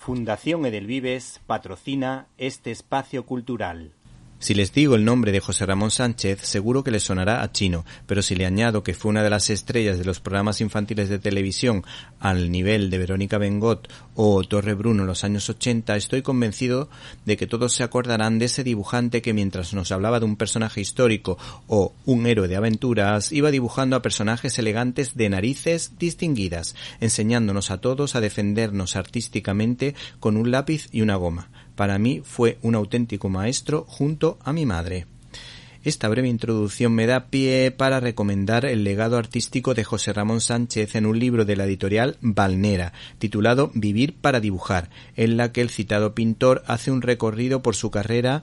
Fundación Edelvives patrocina este espacio cultural. Si les digo el nombre de José Ramón Sánchez, seguro que les sonará a chino, pero si le añado que fue una de las estrellas de los programas infantiles de televisión al nivel de Verónica Bengot o Torre Bruno en los años 80, estoy convencido de que todos se acordarán de ese dibujante que mientras nos hablaba de un personaje histórico o un héroe de aventuras, iba dibujando a personajes elegantes de narices distinguidas, enseñándonos a todos a defendernos artísticamente con un lápiz y una goma para mí fue un auténtico maestro junto a mi madre. Esta breve introducción me da pie para recomendar el legado artístico de José Ramón Sánchez en un libro de la editorial Balnera, titulado Vivir para dibujar, en la que el citado pintor hace un recorrido por su carrera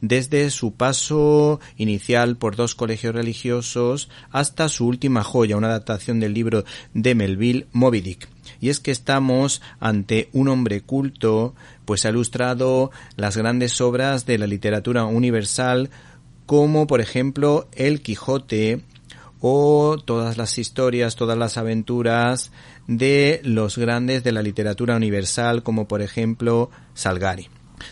desde su paso inicial por dos colegios religiosos hasta su última joya, una adaptación del libro de Melville Moby Dick y es que estamos ante un hombre culto, pues ha ilustrado las grandes obras de la literatura universal, como por ejemplo El Quijote, o todas las historias, todas las aventuras de los grandes de la literatura universal, como por ejemplo Salgari.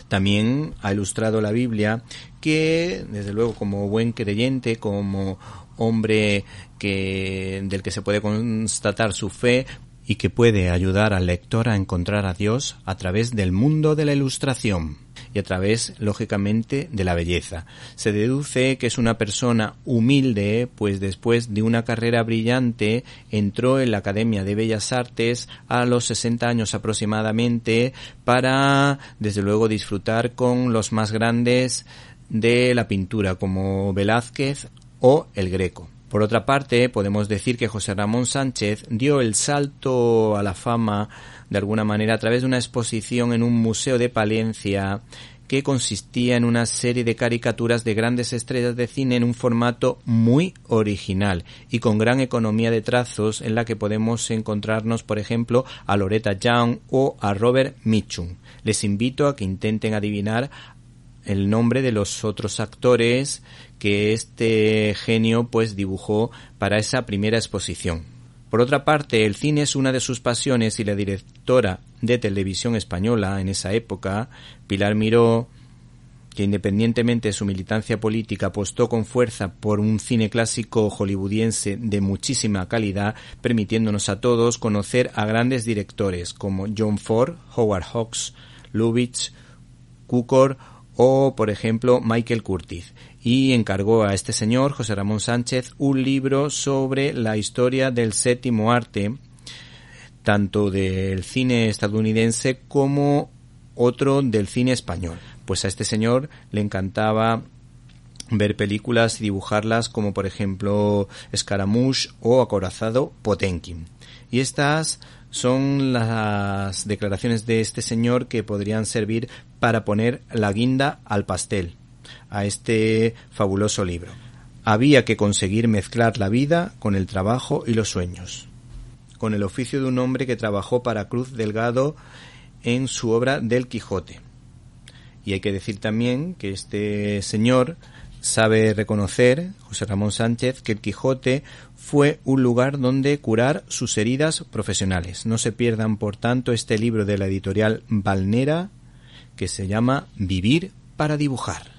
También ha ilustrado la Biblia, que desde luego como buen creyente, como hombre que del que se puede constatar su fe, y que puede ayudar al lector a encontrar a Dios a través del mundo de la ilustración y a través, lógicamente, de la belleza. Se deduce que es una persona humilde, pues después de una carrera brillante entró en la Academia de Bellas Artes a los 60 años aproximadamente para, desde luego, disfrutar con los más grandes de la pintura, como Velázquez o el Greco. Por otra parte, podemos decir que José Ramón Sánchez dio el salto a la fama de alguna manera a través de una exposición en un museo de Palencia que consistía en una serie de caricaturas de grandes estrellas de cine en un formato muy original y con gran economía de trazos en la que podemos encontrarnos, por ejemplo, a Loretta Young o a Robert Mitchum. Les invito a que intenten adivinar el nombre de los otros actores que este genio pues dibujó para esa primera exposición. Por otra parte, el cine es una de sus pasiones y la directora de televisión española en esa época, Pilar Miró, que independientemente de su militancia política apostó con fuerza por un cine clásico hollywoodiense de muchísima calidad, permitiéndonos a todos conocer a grandes directores como John Ford, Howard Hawks, Lubitsch, Cukor o, por ejemplo, Michael Curtis, y encargó a este señor, José Ramón Sánchez, un libro sobre la historia del séptimo arte, tanto del cine estadounidense como otro del cine español. Pues a este señor le encantaba ver películas y dibujarlas como por ejemplo Scaramouche o Acorazado Potenkin... Y estas son las declaraciones de este señor que podrían servir para poner la guinda al pastel a este fabuloso libro. Había que conseguir mezclar la vida con el trabajo y los sueños. Con el oficio de un hombre que trabajó para Cruz Delgado en su obra Del Quijote. Y hay que decir también que este señor Sabe reconocer, José Ramón Sánchez, que el Quijote fue un lugar donde curar sus heridas profesionales. No se pierdan, por tanto, este libro de la editorial Balnera que se llama Vivir para dibujar.